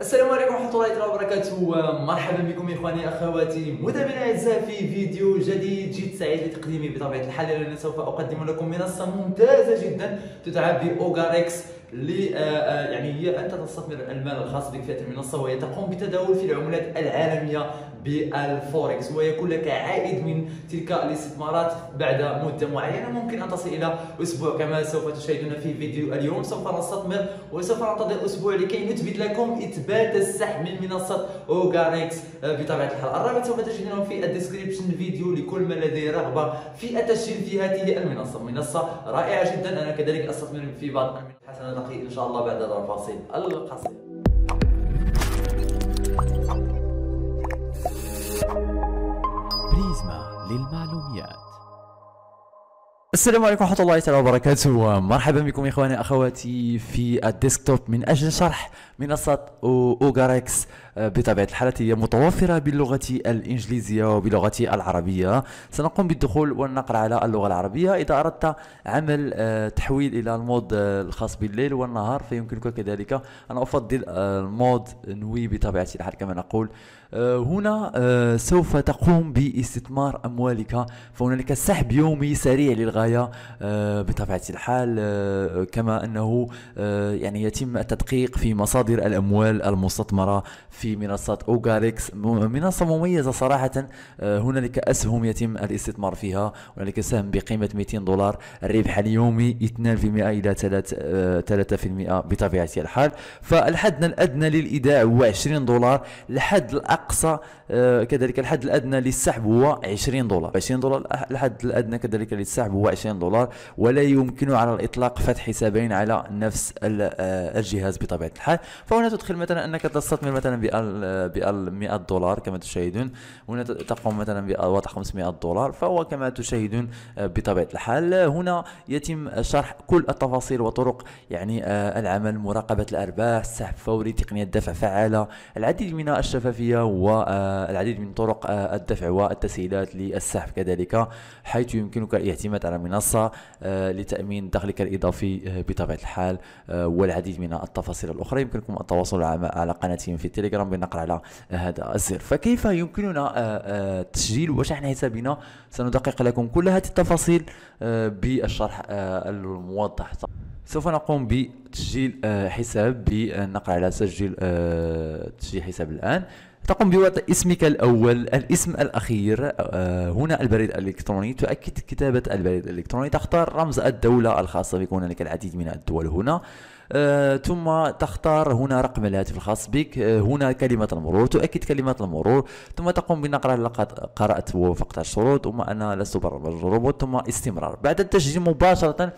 السلام عليكم ورحمه الله تعالى وبركاته ومرحبا بكم اخواني اخواتي متابعينا الاعزاء في فيديو جديد جد سعيد لتقديمه بطبيعه الحال لانني سوف اقدم لكم منصه ممتازه جدا تدعى باوغاريكس لي آه، آه، يعني هي أنت تستثمر المال الخاص بك في المنصة وهي تقوم بتداول في العملات العالمية بالفوركس ويكون لك عائد من تلك الاستثمارات بعد مدة معينة ممكن أن تصل إلى أسبوع كما سوف تشاهدون في فيديو اليوم سوف نستثمر وسوف ننتظر أسبوع لكي نثبت لكم إثبات السحب من منصة أوغاريكس بطبيعة الحال الرابط سوف تجدونه في الديسكريبشن فيديو لكل من لديه رغبة في التسجيل في هذه المنصة منصة رائعة جدا أنا كذلك أستثمر في بعض الحسنات نلتقي إن شاء الله بعد هذا الفاصل القصير بريزما للمعلوميات السلام عليكم ورحمة الله تعالى وبركاته ومرحبا بكم اخواني اخواتي في الديسكتوب من اجل شرح منصة اوغاركس آه، بطبيعة الحال هي متوفرة باللغة الانجليزية وباللغة العربية سنقوم بالدخول والنقر على اللغة العربية اذا اردت عمل آه، تحويل الى المود آه، الخاص بالليل والنهار فيمكنك كذلك ان افضل المود نوي بطبيعة الحال كما نقول آه، هنا آه، سوف تقوم باستثمار أموالك فهنالك سحب يومي سريع للغاية آه، بطبيعة الحال كما أنه يعني يتم التدقيق في مصادر الأموال المستثمرة في منصة أوغاريكس منصة مميزة صراحة هنالك أسهم يتم الاستثمار فيها هنالك سهم بقيمة 200 دولار الربح اليومي 2% إلى 3% بطبيعة الحال فالحد الأدنى للإيداع هو 20 دولار الحد الأقل اقصى آه، كذلك الحد الادنى للسحب هو 20 دولار 20 دولار الحد الادنى كذلك للسحب هو 20 دولار ولا يمكن على الاطلاق فتح حسابين على نفس آه، الجهاز بطبيعه الحال فهنا تدخل مثلا انك تستثمر مثلا ب 100 آه، دولار كما تشاهدون هنا تقوم مثلا بوضع 500 دولار فهو كما تشاهدون بطبيعه الحال هنا يتم شرح كل التفاصيل وطرق يعني العمل مراقبه الارباح السحب فوري تقنيه دفع فعاله العديد من الشفافيه والعديد من طرق آه، الدفع والتسهيلات للسحب كذلك حيث يمكنك الاعتماد على منصة آه، لتأمين دخلك الإضافي آه، بطبيعة الحال والعديد من التفاصيل الأخرى يمكنكم التواصل على قناتهم في التليجرام بالنقر على هذا الزر فكيف يمكننا تسجيل وشحن حسابنا سندقق لكم كل هذه التفاصيل بالشرح الموضح سوف نقوم بتسجيل حساب بالنقر على سجل تسجيل حساب الآن تقوم بوضع اسمك الأول الاسم الأخير آه، هنا البريد الإلكتروني تؤكد كتابة البريد الإلكتروني تختار رمز الدولة الخاصة بك لك العديد من الدول هنا آه، ثم تختار هنا رقم الهاتف الخاص بك آه، هنا كلمة المرور تؤكد كلمة المرور ثم تقوم بنقر لقد قرأت ووافقت الشروط ثم أنا لست روبوت ثم استمرار بعد التسجيل مباشرة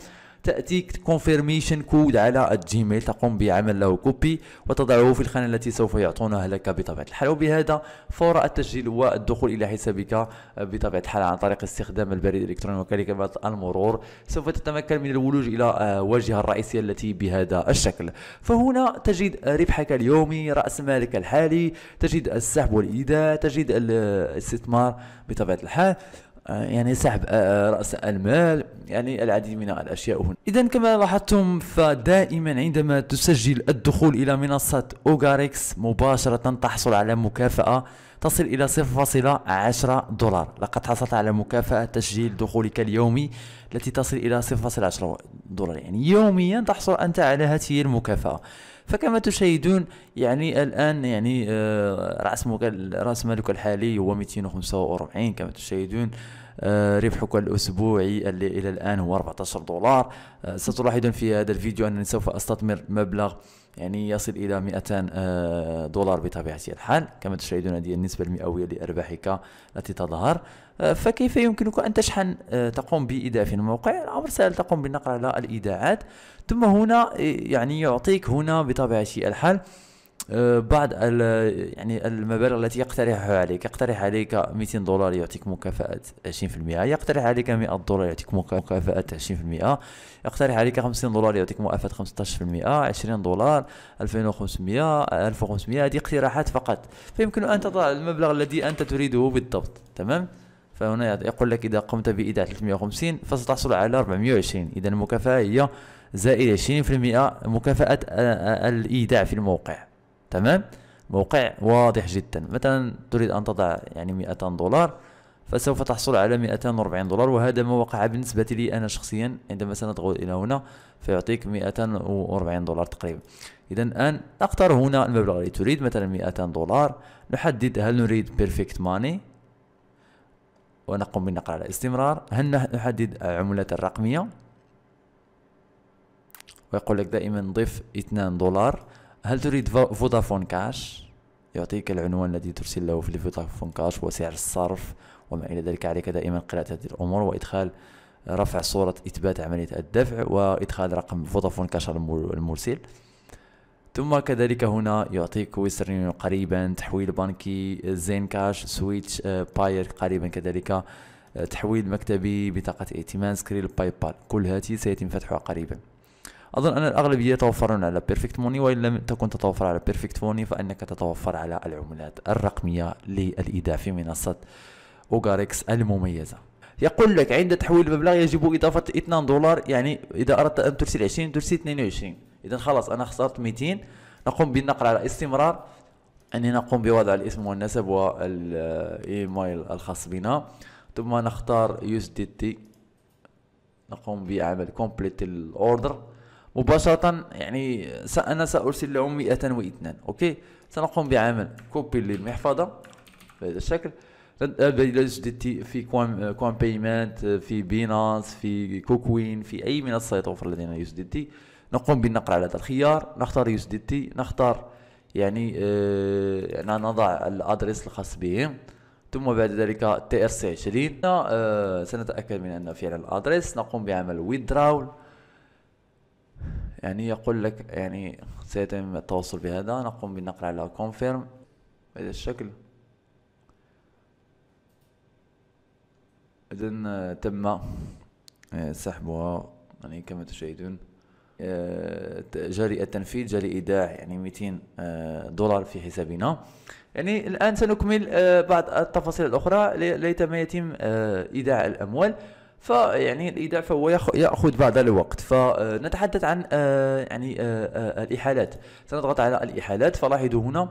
تأتيك كونفيرميشن كود على الجيميل تقوم بعمل له كوبي وتضعه في الخانة التي سوف يعطونها لك بطبيعة الحال وبهذا فور التسجيل والدخول إلى حسابك بطبيعة الحال عن طريق استخدام البريد الإلكتروني وكذلك بعد المرور سوف تتمكن من الولوج إلى واجهة الرئيسية التي بهذا الشكل فهنا تجد ربحك اليومي رأس مالك الحالي تجد السحب والإيداع تجد الاستثمار بطبيعة الحال يعني سحب آه، آه، رأس المال يعني العديد من الأشياء هنا إذا كما لاحظتم فدائما عندما تسجل الدخول إلى منصة أوغاريكس مباشرة تحصل على مكافأة تصل إلى 0.10 دولار لقد حصلت على مكافأة تسجيل دخولك اليومي التي تصل إلى 0.10 دولار يعني يوميا تحصل أنت على هذه المكافأة فكما تشاهدون يعني الآن يعني آه، رأس مالك الحالي هو 245 كما تشاهدون آه، ربحك الأسبوعي اللي إلى الآن هو 14 دولار آه، ستلاحظون في هذا الفيديو أنني سوف أستثمر مبلغ يعني يصل إلى 200 آه، دولار بطبيعة الحال كما تشاهدون هذه النسبة المئوية لأرباحك التي تظهر فكيف يمكنك أن تشحن تقوم بايداع في الموقع الأمر سهل تقوم بالنقر على الإيداعات ثم هنا يعني يعطيك هنا بطبيعة الحال آه، بعض يعني المبالغ التي يقترحها عليك يقترح عليك 200 دولار يعطيك مكافأة 20% يقترح عليك 100 دولار يعطيك مكافأة 20% يقترح عليك 50 دولار يعطيك مكافأة 15% 20 دولار 2500 1500 هذه اقتراحات فقط فيمكن أن تضع المبلغ الذي أنت تريده بالضبط تمام فهنا يقول لك إذا قمت بإيداع 350 فستحصل على 420 إذا المكافأة هي زائد 20% مكافأة الإيداع في الموقع تمام موقع واضح جدا مثلا تريد أن تضع يعني 200 دولار فسوف تحصل على 240 دولار وهذا ما وقع بالنسبة لي أنا شخصيا عندما سنضغط إلى هنا فيعطيك 240 دولار تقريبا إذا الآن نختار هنا المبلغ الذي تريد مثلا 200 دولار نحدد هل نريد بيرفكت ماني ونقوم بالنقر على استمرار هل نحدد عملة الرقمية ويقول لك دائما ضف 2 دولار هل تريد فودافون كاش؟ يعطيك العنوان الذي ترسل له في فودافون كاش وسعر الصرف وما إلى ذلك عليك دائما قراءة هذه الأمور وإدخال رفع صورة إثبات عملية الدفع وإدخال رقم فودافون كاش المرسل ثم كذلك هنا يعطيك ويسترن قريبا تحويل بنكي زين كاش سويتش آه، باير قريبا كذلك آه، تحويل مكتبي بطاقة ائتمان سكريل باي بال كل هذه سيتم فتحها قريبا اظن ان الاغلبيه يتوفرون على بيرفكت موني وان لم تكن تتوفر على بيرفكت موني فانك تتوفر على العملات الرقميه للايداع في منصه اوغاريكس المميزه يقول لك عند تحويل المبلغ يجب اضافه 2 دولار يعني اذا اردت ان ترسل 20 ترسل 22 اذا خلاص انا خسرت 200 نقوم بالنقل على استمرار اني نقوم بوضع الاسم والنسب والايميل الخاص بنا ثم نختار يوز دي تي نقوم بعمل كومبليت الاوردر مباشرة يعني أنا سأرسل لهم 202 أوكي سنقوم بعمل كوبي للمحفظة بهذا الشكل جديد في كوان بيمنت في بيناس في كوكوين في اي منصه يتوفر لدينا يو نقوم بالنقر على هذا الخيار نختار يو نختار يعني آه يعني نضع الادرس الخاص به ثم بعد ذلك تي ار سي 20 آه، سنتاكد من ان فعلا الادرس نقوم بعمل ويدراول يعني يقول لك يعني سيتم التوصل بهذا نقوم بالنقل على confirm بهذا الشكل إذا آه، تم آه، سحبها يعني كما تشاهدون آه، جري التنفيذ جري ايداع يعني 200 دولار في حسابنا يعني الان سنكمل بعض التفاصيل الاخرى ليتم يتم ايداع الاموال فيعني الايداع فهو ياخذ بعض الوقت فنتحدث آه، عن آه، يعني آه، الاحالات سنضغط على الاحالات فلاحظوا هنا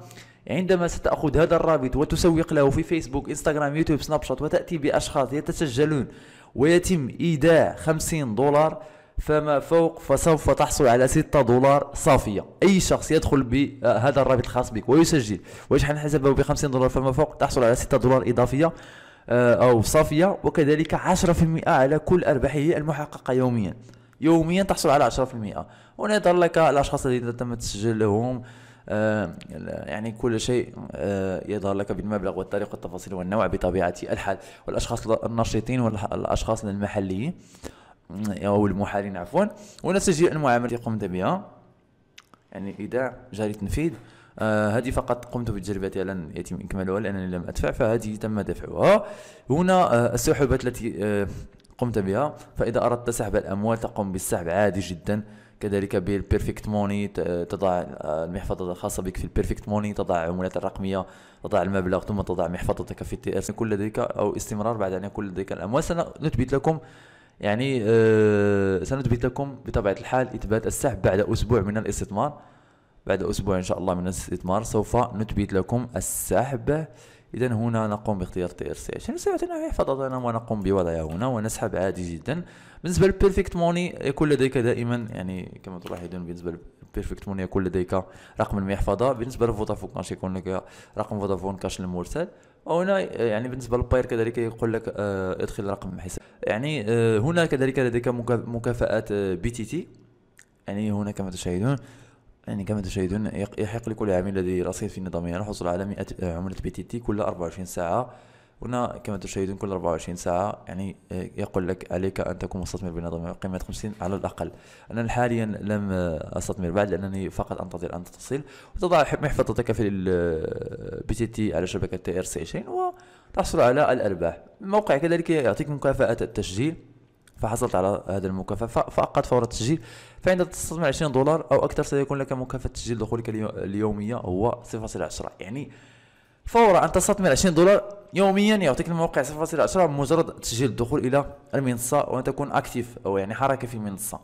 عندما ستأخذ هذا الرابط وتسوق له في فيسبوك انستغرام يوتيوب سناب شات وتأتي بأشخاص يتسجلون ويتم إيداع 50 دولار فما فوق فسوف تحصل على 6 دولار صافية أي شخص يدخل بهذا الرابط الخاص بك ويسجل ويشحن حسابه ب 50 دولار فما فوق تحصل على 6 دولار إضافية آه، أو صافية وكذلك 10% على كل أرباحه المحققة يوميا يوميا تحصل على 10% هنا يظهر لك الأشخاص الذين تم التسجيل لهم آه، يعني كل شيء آه، يظهر لك بالمبلغ والطريقة والتفاصيل والنوع بطبيعة الحال والأشخاص النشيطين والأشخاص المحليين أو المحالين عفوا ونسجل المعاملة اللي قمت بها يعني اذا جاري تنفيذ آه، هذه فقط قمت بتجربتها لن يتم إكمالها لأنني لم أدفع فهذه تم دفعها هنا آه، السحوبات التي آه، قمت بها فإذا أردت سحب الأموال تقوم بالسحب عادي جدا كذلك بالبيرفكت موني تضع المحفظة الخاصة بك في البيرفكت موني تضع عملات الرقمية تضع المبلغ ثم تضع محفظتك في التي اس كل ذلك أو استمرار بعد أن يكون لديك الأموال سنثبت لكم يعني سنثبت لكم بطبيعة الحال إثبات السحب بعد أسبوع من الاستثمار بعد أسبوع إن شاء الله من الاستثمار سوف نثبت لكم السحب إذا هنا نقوم باختيار تي ار سي عشان ساعة فضلنا ونقوم بوضعها هنا ونسحب عادي جدا بالنسبة للبيرفكت موني يكون لديك دائما يعني كما تلاحظون بالنسبة للبيرفكت موني يكون لديك رقم المحفظة بالنسبة لفودافون كاش يكون لك رقم فودافون كاش المرسل وهنا يعني بالنسبة للباير كذلك يقول لك اه ادخل رقم حساب يعني اه هنا كذلك لديك مكافأة آه، بي تي تي يعني هنا كما تشاهدون يعني كما تشاهدون يحق لكل عميل الذي رصيد في نظامه الحصول يعني على 100 عملة بي تي تي كل 24 ساعة هنا كما تشاهدون كل 24 ساعة يعني آه، يقول لك عليك أن تكون مستثمر بنظام قيمة 50 على الأقل أنا حاليا لم أستثمر بعد لأنني فقط أنتظر أن تتصل وتضع محفظتك في البي تي تي على شبكة تي ار سي 20 وتحصل على الأرباح الموقع كذلك يعطيك مكافأة التسجيل فحصلت على هذا المكافاه فقط فور التسجيل فعند تستثمر 20 دولار او اكثر سيكون لك مكافاه تسجيل دخولك اليوميه هو 0.10 يعني فور ان تستثمر 20 دولار يوميا يعطيك الموقع 0.10 مجرد تسجيل الدخول الى المنصه وان تكون اكتيف او يعني حركه في المنصه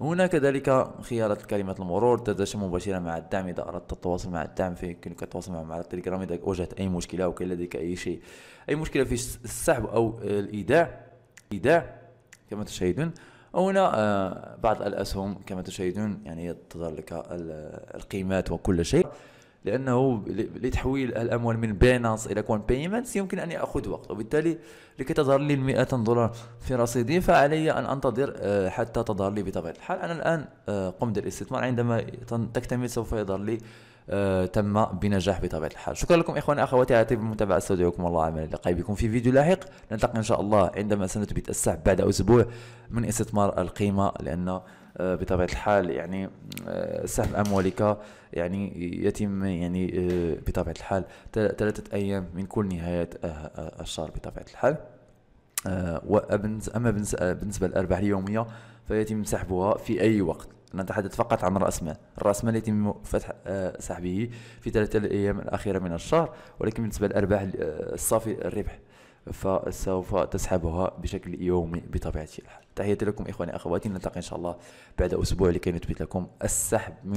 هنا كذلك خيارات كلمة المرور تتشى مباشرة مع الدعم إذا أردت التواصل مع الدعم فيمكنك التواصل معهم على التليجرام إذا واجهت أي مشكلة أو كان لديك أي شيء أي مشكلة في السحب أو الإيداع إيداع كما تشاهدون وهنا آه، بعض الأسهم كما تشاهدون يعني تظهر لك القيمات وكل شيء لانه لتحويل الاموال من باينانس الى كون بيمنتس يمكن ان ياخذ وقت وبالتالي لكي تظهر لي ال 100 دولار في رصيدي فعلي ان انتظر آه، حتى تظهر لي بطبيعه الحال انا الان آه، قمت بالاستثمار عندما تكتمل سوف يظهر لي آه، تم بنجاح بطبيعه الحال شكرا لكم اخواني اخواتي على طيب المتابعه استودعكم الله عمل اللقاء بكم في فيديو لاحق نلتقي ان شاء الله عندما سنثبت السحب بعد اسبوع من استثمار القيمه لان آه، بطبيعه الحال يعني آه، سحب اموالك يعني يتم يعني بطبيعه الحال ثلاثه ايام من كل نهايه الشهر بطبيعه الحال اما بالنسبه للارباح اليوميه فيتم سحبها في اي وقت نتحدث فقط عن رأس مال الرأس مال يتم فتح آه، سحبه في ثلاثة الأيام الأخيرة من الشهر ولكن بالنسبة للأرباح آه، الصافي الربح فسوف تسحبها بشكل يومي بطبيعة الحال تحياتي لكم إخواني أخواتي نلتقي إن شاء الله بعد أسبوع لكي نثبت لكم السحب من